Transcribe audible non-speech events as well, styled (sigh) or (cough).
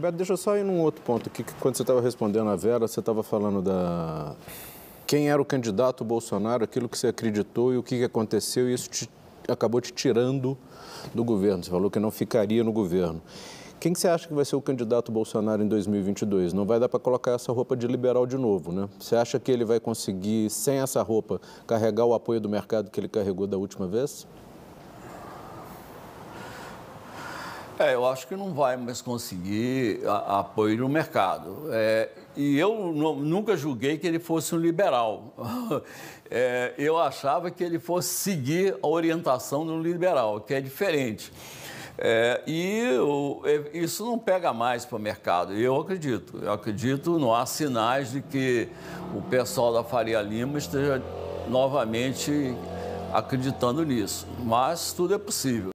Roberto, deixa eu só ir num outro ponto. Que, que quando você estava respondendo a Vera, você estava falando da. Quem era o candidato Bolsonaro, aquilo que você acreditou e o que, que aconteceu, e isso te, acabou te tirando do governo. Você falou que não ficaria no governo. Quem que você acha que vai ser o candidato Bolsonaro em 2022? Não vai dar para colocar essa roupa de liberal de novo, né? Você acha que ele vai conseguir, sem essa roupa, carregar o apoio do mercado que ele carregou da última vez? É, eu acho que não vai mais conseguir a, apoio no mercado. É, e eu nunca julguei que ele fosse um liberal. (laughs) É, eu achava que ele fosse seguir a orientação do liberal, que é diferente. É, e o, é, isso não pega mais para o mercado, eu acredito. Eu acredito, não há sinais de que o pessoal da Faria Lima esteja novamente acreditando nisso. Mas tudo é possível.